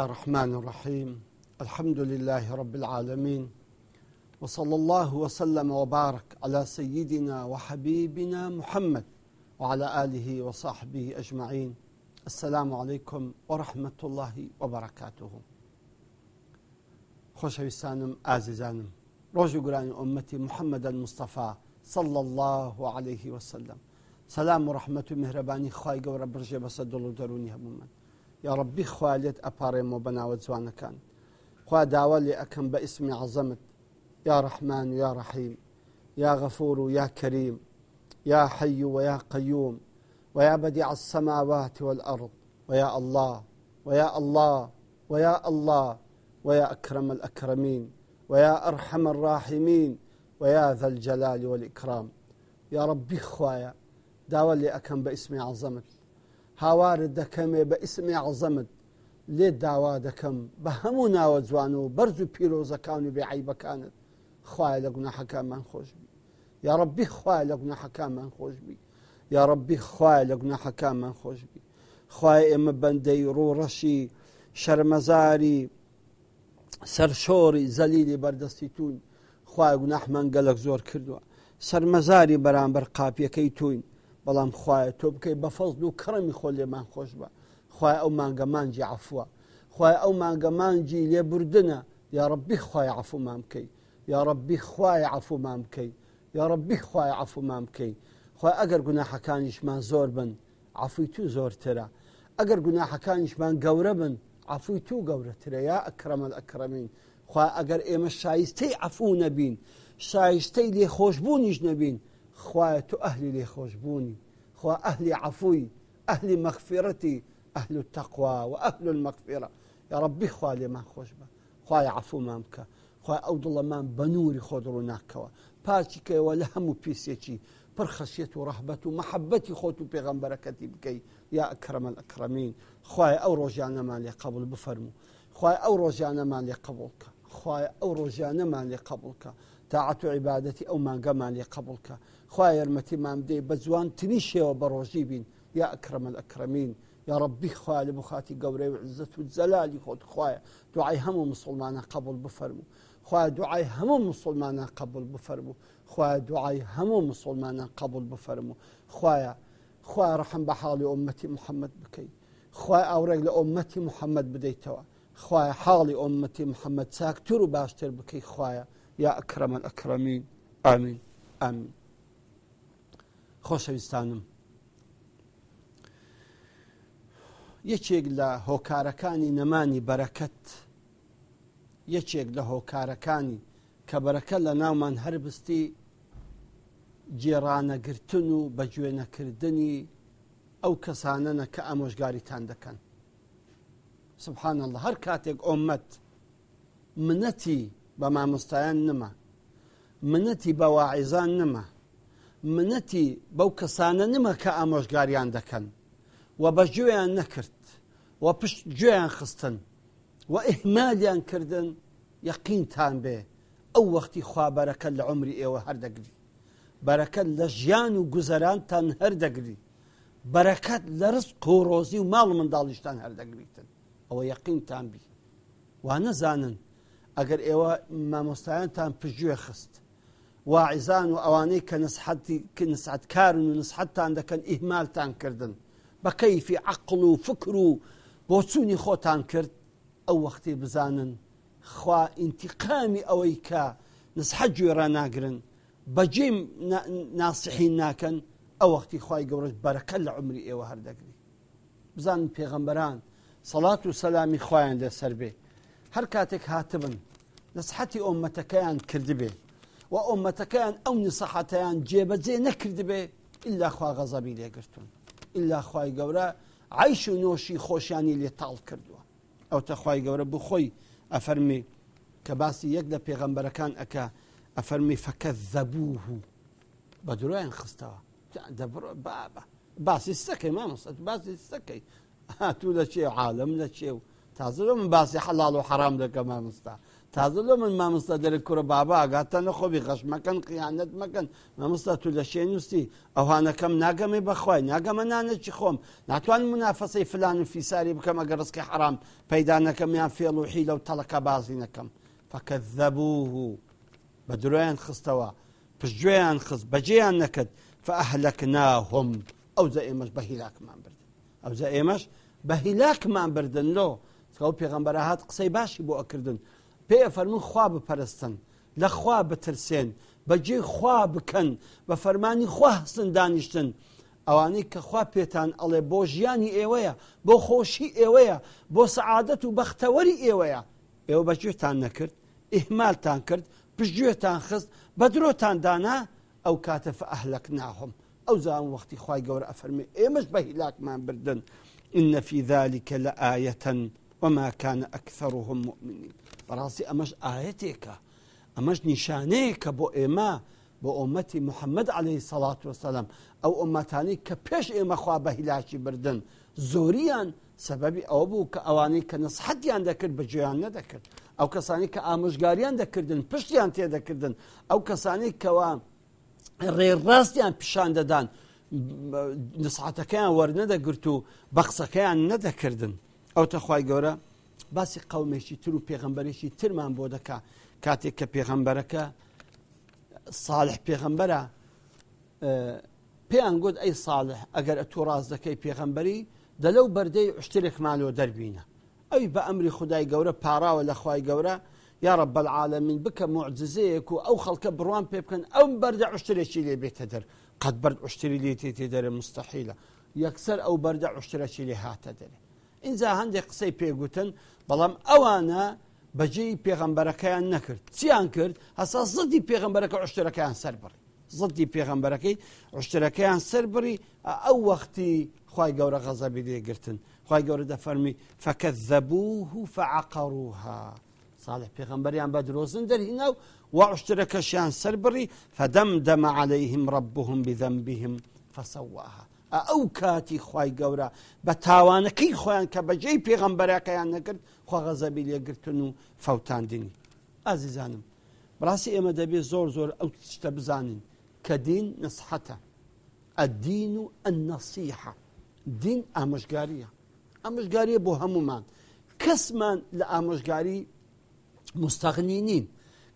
الله الرحمن الرحيم الحمد لله رب العالمين وصلى الله وسلم وبارك على سيدنا وحبيبنا محمد وعلى آله وصحبه أجمعين السلام عليكم ورحمة الله وبركاته خۆشەویستانم ئازیزانم ڕۆژی قران امتي محمد المصطفى صلى الله عليه وسلم سلام ورحمه مهرباني خايق ورب رجب گەورە برژێ هموماً يا ربي خوا لێت ئەپارێمەوە بەناوە كان خوا داوا لێ ئەەکەم عظمت يا رحمن يا رحيم يا غفور يا كريم يا حي ويا قيوم ويا بديع السماوات والأرض ويا الله ويا الله ويا الله ويا أكرم الأكرمين ويا أرحم الراحمين ويا ذا الجلال والإكرام يا ربي خوايا داولي أكم باسم عظمت هاوارت دەکەمێ بە ئیسمی عزەمت لێ داوا دەکەم بە هەموو ناوە جوان و بەرز و پیرۆزەکان و بێعیبەکانت خوای لە گوناحەکانمان خۆشببی یا ڕبی خوای لە گوناحەکانمان خۆشببی یا ڕبی خوای لە گوناحەکانمان خۆشببی خوای ئێمە بەندەی ڕوڕەشی شەرمەزاری سەرشۆری زەلیلی بەردەستی تون خوای گوناحمان گەلک زۆر کردووە سەرمەزاری بەرامبەر قاپیەکەی توین بەڵام خوایە تۆ بکەی بە فەڵ و کڕمی خۆ لێمان خۆش بە خوای ئەو مانگەمانجی عفوە خوای ئەو مانگەمانجی لێبوردنە یا ڕبی خوای عفومان بکەی یا ڕبی خوای عفومان بکەی یا ڕبی خوای عفومان بکەی خۆی ئەگەر گوناحەکانیشمان زۆر بن عفوی تو زۆرترە ئەگەر گوناحەکانیشمان گەورە بن عفوی تو گەورەترە یا ئەکرەمەل ئەکرەمین خوا ئەگەر ئێمە شایستەی عفو نەبین شایستەی لێخۆشببوونیش نەبین خواتو أهلي لي خوشبوني خوا أهلي عفوي أهلي مغفرتي أهل التقوى وأهل المغفرة يا ربي لي ما خوشبا خواي عفو مامكا خواي أود الله مام بنوري خودرو ناكوا باتيكا والهم بيسيتي برخشيت ورهبت ومحبتي خوتو بركتي بكي يا أكرم الأكرمين خواي أو رجعنا مالي قبل بفرمو خواي أو رجعنا مالي قبولك خواي أو رجعنا مالي قبولك تاعت عبادتي أو ما قمان لێ قبولکە خوا یارمەتیمان بدەی بە جوان تنی شێوە بە ڕۆژی بین یا ئەکرمە ئەکرمین یا ڕبی خوا لە بخاتی گەورەی و عزت و جەلالی خۆت خوایە دوعای هەموو مسلمانە قبول بفەرمو خوا دوعای هەموو مسلمانە قبول بفەرمو خوايا دوعای هەموو مسلمانە قبول بفەرمو خوایە خوا ڕحم بە حاڵی ئۆمەتی محەممەد بکەیت خوا ئەوڕێک لە ئۆمەتی محەممەد بدەیتەوە یا ئەکرەمە ئەکرەمین ئامین ئامین خۆشەویستانم یەکێک لە هۆکارەکانی نەمانی بەرەکەت یەکێک لە هۆکارەکانی کە بەرەکە لە ناومان هەربستی جێرانەگرتن و بەگوێنەکردنی ئەو کەسانەنە کە ئامۆژگاریتان دەکەن سبحان الله هەر کاتێک ئۆمەت منەتی بە مامۆستایان نما منەتی بە واعیزان نما منەتی بەو کەسانە نمە کە ئامۆژگاریان دەکەن و بەژێیان نەکرد و پشت گوێیان خستن و ئحمالیان کردن یەقینتان بێ ئەو وەختی خوابەرەکە لە عمری ئێوە هەردەگری بەرەکەت لە ژیان و گوزەرانتان هەردەگری بەرەکەت لە ڕست و ڕۆزی و ماڵ منداڵیشتان هەردەگریتن ئەوە یەقینتان بی وانەزانن ئەگەر ئێوە مامۆستایانتان پژگوێ خست واعیزان و ئەوانەی کە نسحتکارن و نسحتتان دەکەن ئیهمالتان کردن بە کەیفی عقل و فکر و بۆ چوونی خۆتان کرد ئەو وەختی بزانن خوا ئینتیقامی ئەوەی کە نسحەت گوێرە ناگرن بەجێم ناسحین ناکەن ئەو وەختی خی گەورەش بەرەکە لە عمری ئێوە هەردەگری بزانن پێغەمبەران سەڵات و سەلامی خۆیان لەسەر بێ هەر کاتێک هاتبن نصحتي أمتكان كردبه وأمتكان أو نصحتان زي نكردبي إلا خوا لي قرتون إلا أخوة قورا عيش نوشي خوشاني اللي طال كردوا أو تخواي قورا بخوي أفرمي كباسي يقدر كان أكا أفرمي فكذبوه بدروين خستوا دبر بابا باسی سەکەی مامۆست باسی سەکەی هاتوو لە چێ عالم لە چێو من باسي حلال وحرام لك ما مامۆستا تازل من ما مستا در کره بابا اگاتا نخو بی غش مکن قیانت مکن ما مستا تو لشینوستی اوهانا کم ناگمی بخوای ناگم نانه چی خوم ناتوان منافسه فلان و فیساری بکم اگر رزقی حرام پیدا نکم یان فیل و حیل و طلق بازی نکم فکذبوه بدرویان خستوا پشجویان خست بجیان نکد فأهلكناهم او زئمش بهلاك من برد او زئمش بهلاك من بردن لو سكو پیغمبر هات قصي باشي بو اكردن پێفەرمون خوا بپەرستن لە خوا بترسێن بەجێ خوا بکەن بە فەرمانی خوا هەستن دانیشتن ئەوانەی کە خوا پێتان ئەڵێ بۆ ژیانی ئێوەیە بۆ خۆشی ئێوەیە بۆ سەعادەت و بەختەوەری ئێوەیە ئێوە بەجێتان نەکرد ئیحمالتان کرد پشتگوێتان خست بە درۆتان دانا ئەو کاتە فەهلك ناهم ئەو زان وەختی خی گەورە ئەفەرمێ ئێمەش بە هیلاکمان بردن إن في ذلك لآية وما كان أكثرهم مؤمنين بەڕاستی ئەمەش ئاەتێکە ئەمەش نیشانەیەکە بۆ ئێمە بۆ ئۆمەتی محەممەد عليهەی سەڵات وسلام ئەو ئۆمەتانی کە پێش ئێمە خوا بە هیلاکی بردن زۆریان سەبەبی ئەو بوو کە ئەوانەی کە نسحەتیان دەکرد بە جویان نەدەکرد ئەو کەسانی کە ئامۆژگاریان دەکردن پشتیان تێدەکردن ئەو کەسانی کەوا ڕێڕاستیان پیشان دەدان نسحاتەکەیان وەرنەدەگرت و بەخسەکەیان نەدەکردن ئەو تەخوای گەورە باسی قومێکی تر و پێغمبەرێکی ترمان بۆ دەکا کاتێک کە پێغەمبەرەکە ساڵح پێغەمبەرە پێیان گوت ئەی ساڵح ئەگەر ئە تو ڕاز دەکەی پێغەمبەری دەلەو بەردەی عشتێکمانەوە دەربینە ئەوی بە ئەمری خدای گەورە پاراوە لە خی گەورە یارە بەعاالەمین بکە معجززەیەک و ئەو خەڵکە بڕوان پێ بکەن ئەم بەردە عشتێکی لێ بێتە دەر قەت بەرد عشتری لێ تێ تێ دەرە مستەحیلە یەکسەر ئەو بەردە عشتێکی لێ هاتە دەرێ اینجا هەندێک قسەی پێگوتن بەڵام ئەوانە بەجێی پێغەمبەرەکەیان نەکرد چیان کرد هەسا زدی پێغمبەرەکە عشتەکەیان سەر بڕی زدی پێغەمبەرەکەی عشتەکەیان سەر بڕی ئەو وەختی خی گەورە غەزەبی دێگرتن خی گەورە دەفەرمی فەکە زەبوه و فعقڕوها صالح پێغمبەریان بە درۆزن دەرهینا و وعشتەکەشیان سەر بڕی فەدەم دەمە عليهلەیهم ڕبهم بذنبهم فسواها ئەو کاتی خی گەورە بە تاوانەکەی خۆیان کە بەجێی پێغەمبەرەکەیان نەکرد خواغەزەبی لێگرتن و فەوتاندنی ئازیزانم بڕاستی ئێمە دەبێت زۆر زۆر ئەو شتە بزانین کە دین نسحەتە ئەدین و ئەنەسیحە دین ئامژگاریە ئامژگاریە بۆ هەمومان کەسمان لە ئامۆژگاری مستەغنی نین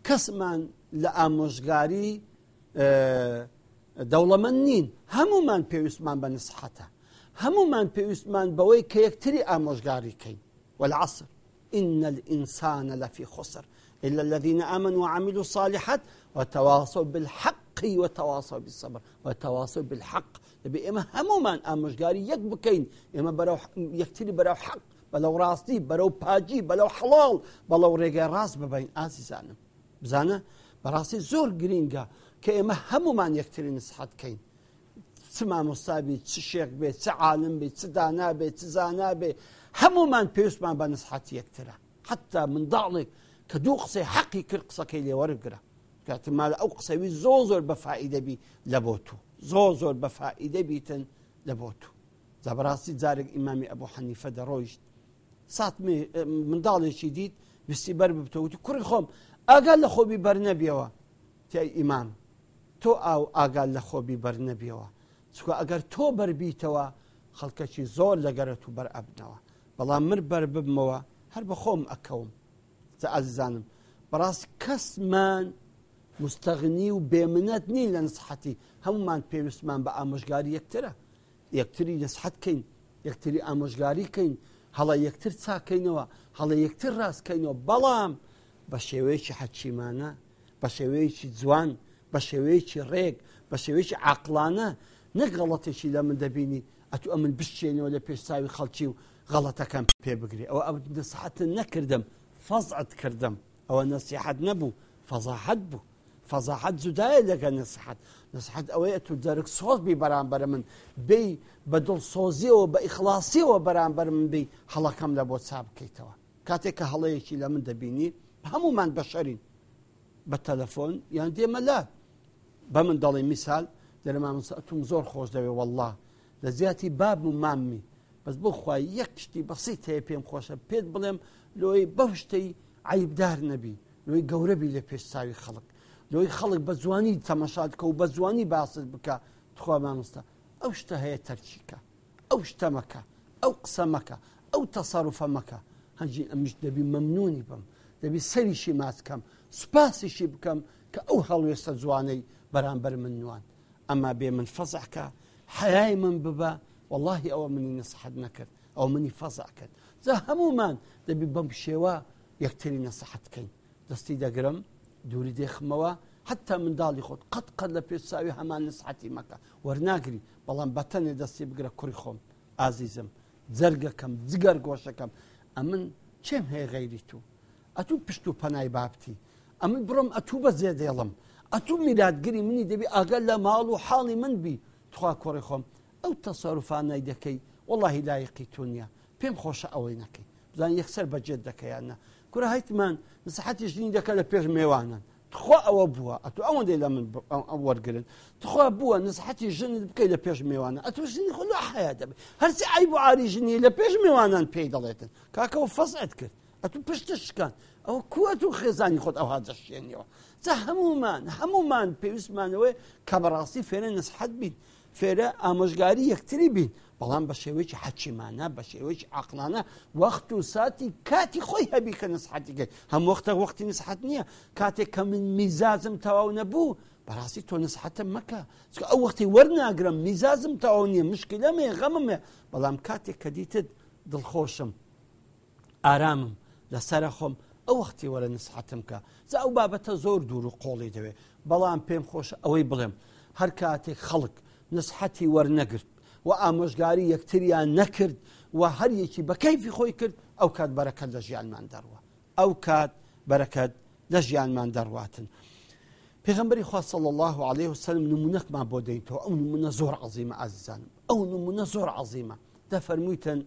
کەسمان لە ئامۆژگاری دەوڵەمەند نین هەمومان پێویستمان بە نسحەتە هەمومان پێویستمان بەوەی کە یەکتری ئامۆژگاریکەین والعصر إن الإنسان لفي خسر إلا الذين آمنوا وعملوا الصالحات وتواصوا بالحق وتواصوا بالصبر وتواصوا بالحق دەبێ ئێمە هەمومان ئامۆژگاری إما بکەین ئێمە یەکتری بەرەو حەق بەلەو ڕاستی بەرەو پاجی بەلەو حڵاڵ بەڵەو ڕێگە ڕاست ببین ئازیزانم بزانە بەڕاستی زور گرینگە کە ئێمە هەمومان یەکترین سحەتکەین چ مامۆستابی چ شێک بێ چ عالم بێ چ دانابێ چ زانابێ هەمومان پێویستمان بە نسحات یەکترە حتا منداڵێک کە دوو قسەی حەقی کرد قسەکەی لێوەرگرە کاتممالە ئەو قسەوی زۆ زۆر بەفائیدەبی لە بۆ تو زۆ زۆر بەفائیدەبیتن لە بۆ تو زەبڕاستی جارێک ئیمامی ئەبوو حەنیفە دەڕۆیشت سات منداڵێکی دیت بستی بەر ببتەوتی کوڕی خۆم ئەگەر لە خۆبی بەرنەبیەوە تای ئیمان تۆ ئاو ئاگال لە خۆبی بەرنەبیەوە چکە ئەگەر تۆ بەربیتەوە خەڵکەکی زۆر لەگەرە و بەرئەبنەوە بەڵام من بەر ببمەوە هەر بە خۆم ئەکەوم ئەزانم بەڕاست کەسمان مستەغنی و بێمنەت نی لە نسحەتی هەمومان پێویستمان بە ئامۆژگاری یەکترە یەکتری نسحەتکەین یەکتری ئامۆژگاریکەین هەڵە یەکتر چاکەینەوە هەڵە یەکتر ڕاستکەینەوە بەڵام بە شێوەیەکی حەچیمانە بە شێوەیەکی جوان بە شێوەیەکی ڕێک بە شێوەیەکی عقلانە نەگەڵەتێکی لە من دەبینی ئەتو ئە من بشتێنەوە لە پێشساوی خەڵکی و غەڵەتەکەم پێ بگری ئەوە ئەو دەسحەتن نەکردم فەزعت کردم ئەوە نەسیحەت نەبوو فەزاحەت بوو فەزاحەت جودایە لەگە نەسحەت نەسحەت ئەوەیە تو دەرک سۆزبی بەرامبەر من بی بە دڵ سۆزیەوە بە ئیخلاسیەوە بەرامبەر من بی هەڵەکەم لە بۆ چا بکەیتەوە کاتێک کە هەڵەیەکی لە من دەبینی هەمومان بەشەرین بە تەلەفۆن یان دێمەلات بە من دەڵی میسال دەرە مامسەتم زۆر خۆش دەوێ والله لە زیاتی باب و مامی بەس بخوای یەک شتی بەسییت هەیە پێم خۆشە پێت بڵێم لۆی بەو شتەی عیبدار نەبی لۆی گەورەبی لە پێش ساوی خەڵک لۆی خەڵک بە جوانی تەمەشاد کە و بە جوانی باست بکە تخوا مامستا ئەو شتە هەیە تەرچیکە ئەو شتەمەکە ئەو قسەمەکە ئەو تەسەڕفە مەکە هەنجی ئەمیش دەبی مەمنونی بم دەبی سەریشی ماسکەم سوپاسیشی بکەم کە ئەو هەڵوێستە جوانەی بەرامبەر من نوان ئەما بێ من فەزعکە حیای من ببە واللهی ئەوە منی نسحد نەکرد ئەو منی فەزع کرد جا هەمومان دەبی بەم شێوە یەکتری نەسەحتکەین دەستی دەگرم دووری دێخمەوە حتا منداڵی خۆت قەت قەت لە پێ ساوی هەمان نسحتی مەکە وەرناگری بەڵام بەتەنێ دەستی بگرە کوڕی خۆم ئازیزم جەرگەکەم جگەر گۆشەکەم ئەمن چێم هەیە غەیری تو ئەتوو پشت و پەنای بابتی ئەمن بڕۆم ئەتوو بە زێدێڵم ئەتو میلاتگیری منی دەبی ئەگەل لە ماڵ و حاڵی من بی تخوا کۆڕی خۆم ئەو تەسەرروفانای دەکەی وڵی لایەقی تونیا پێم خۆشە ئەوەی نەکەی بزان یەخسەر بەجێت دەکەیانە کورە هیتمان نسحەتی ژنی دەکە لە پێش مێوانن تخوا ئەوە بووە ئەتو ئەوەندەی لە من وەرگن تخوا بووە نسحەتی ژن بکەی لە پێش میێوانە ئەتو ژنی خۆ حیا دەبێت هەرچی ئای بۆ ئاری ژنی لە پێش میێوانان پێی دەڵێتن کاکەەوە فەسعت کرد ئەتو پشتشکان ئەو کووە و خێزانی خۆت ئەوها دەشێنیەوە تا هەمومان هەمومان پێویستمانەوەی کە بەڕاستی فێرە نسحەت بین فێرە ئامۆژگاری یەکتری بین بەڵام بە شێوەیەکی حەچیمانە بە شێوەیەکی عقلانە وەخت و ساتی کاتی خۆی هەبی کە نسحەتیگەی هەم وەختە وەختی نسحەت نییە کاتێک کە من میزازم تەواو نەبوو بەڕاستی تۆ نسحەتە مەکە چکە ئەو وەختی وەرناگرم میزازم تەواو نییە مشکلەمێ غەممێ بەڵام کاتێک کە دیتت دڵخۆشم ئارامم لەسرە خۆم ئەو وەختی وەرە نسحتم کە زە ئەو بابەتە زۆر دوور و قۆڵی دەوێت بەڵام پێم خۆشە ئەوەی بڵێم هەر کاتێک خەڵک نسحەتی وەرنەگرت و ئامۆژگاری یەکتریان نەکرد و هەر یەکی بەکەیفی خۆی کرد ئەو کات بەرەکەت لە ژیانمان دەڕوە ئەو کات بەرەکەت لە ژیانمان دەڕواتن. پێغمبەری خواصل الله عليه وسلم نمونەکمان بۆ دەیتەوە ئەو نمونە زۆر عزیمە ئازیزانم ئەو نمونە زۆر عزیمە دەفەرمووتن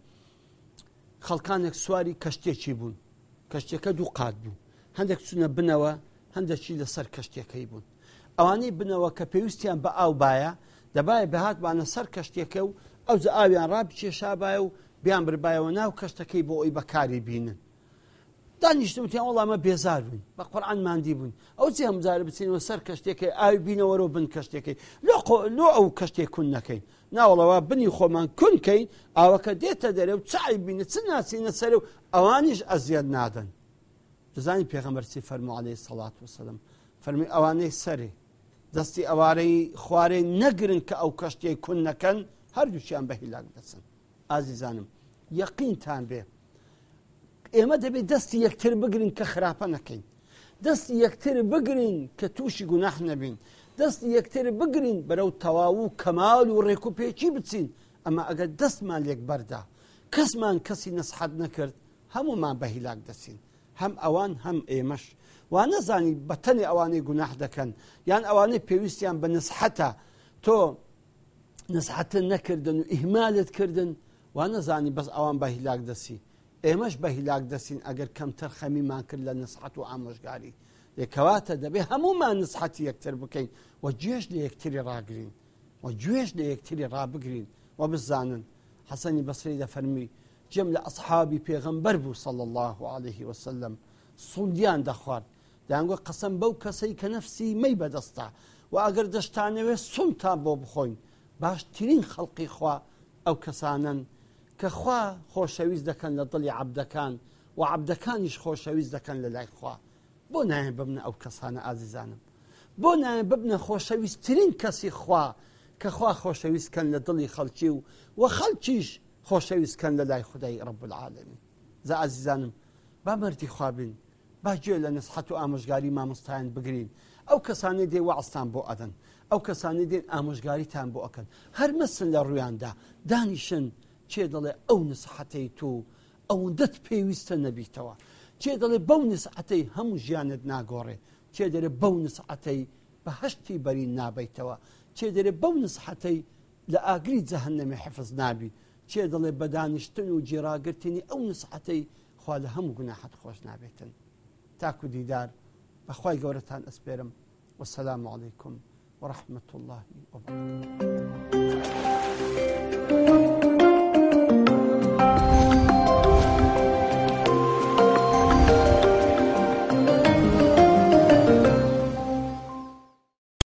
خەڵکانێک سواری کەشتێکی بوون کەشتەکە دوو قات بوو هەندێک چونە بنەوە هەندێکی لەسەر کەشتەکەی بوون ئەوانەی بنەوە کە پێویستیان بە ئاو باە دەبایە بەهاتبانە سەر کەشتێکە و ئەو ئاویان ڕابچێ شابایە و بیان بربایەوە ناو کەشتەکەی بۆ ئەوی بەکاری بینن دانیشتمتیان وڵامە بێزار بوون بە قڕان مادی بوون ئەو جێ هەمزار بچینەوە سەر کەشتێکی ئاوی بینەوەەوە بن کەشتێکی لۆ ئەو کەشتێک کون نەکەین ناوەڵەوە بنی خۆمان کونکەین ئاوەکە دێتە دەرێ و چای بینە چ ناچینە سەر و ئەوانیش ئەزیاد نادەن دەزانی پێغەمەرسی فەرموعاالەی سەڵات وسلم فەرمی ئەوانەی سەری دەستی ئەوارەی خوارەی نەگرن کە ئەو کەشتی کون نەکەن هەردووشیان بە هیلاک دەچن ئازیزانم یەقینتان بێ ئێمە دەبێت دەستی یەکتر بگرن کە خراپە نەکەین دەستی یەکتر بگرین کە تووشی گوناح نەبین دەستی یەکتر بگرین بەرەو تەواو و کەمال و ڕێک و پێکی بچین ئەمە ئەگەر دەستمان لێک بەردا کەسمان کەسی نەسحەت نەکرد هەمومان بە هیلاک دەسین هەم ئەوان هەم ئێمەش وا نەزانی بەتەنی ئەوانەی گوناح دەکەن یان ئەوانەی پێویستیان بە نسحەتە تۆ نسحەتە نەکردن و ئیهمالت کردن وا نەزانی بەس ئەوان بە هیلاک دەسی ئێمەش بە هیلاک دەسین ئەگەر کەمتەر خەمیمان کرد لە نسحەت و ئامۆژگاری یکەواتە دەبێ هەمومان نسحەتی یەکتر بکەین و گوێش لە یەکتری ڕاگرین و گوێش لە یەکتری ڕابگرین و بزانن حەسەنی بەسری دەفەرمی جێم لە ئەسحابی پێغەمبەر بوو صل الله عليه وسلم سوندیان دەخوارد دانگوە قەسم بەو کەسەی کە نەفسی مەی بەدەستا و ئەگەر دەشتانەوێ سومتان بۆ بخۆین باشترین خەڵقی خوا ئەو کەسانن کە خوا خۆشەویست دەکەن لە دڵی عبدەکان و عبدەکانیش خۆشەویست دەکەن لە لای خوا بۆ نایەن ببنە ئەو کەسانە ئازیزانم بۆ نایەن ببنە خۆشەویستترین کەسی خوا کە خوا خۆشەویستکەن لە دڵی خەڵکی و وە خەڵکیش خۆشەویستکەن لە لای خدای ڕب العالمی زە ئازیزانم با مردی خوابن باگوێ لە نسحەت و ئامۆژگاری مامۆستایان بگرین ئەو کەسانی دێ وەعستان بۆ ئەدەن ئەو کەسانی دێن ئامۆژگاریتان بۆ ئەکەن هەر مەسن لە ڕوویاندا دانیشن چێ دەڵێ ئەو نسحەتەی تو ئەوەندەت پێویستە نەبییتەوە چێ دەڵێ بەو نسعەتەی هەموو ژیانت ناگۆڕێ چێ دەرێ بەو نسعەتەی بە هەشتی بەری نابیتەوە چێ دەرێ بەو نسحەتەی لە ئاگری جەهنەمی حفظ نابی چێ دەڵێ بەدانیشتن و جێراگررتنی ئەو نسعەتەی خوا لە هەموو گوناحەت خۆش نابێتن تاکو دیدار بەخوای گەورەتان ئەسپێرم وسلام عیکم ورحمة الله وبركاته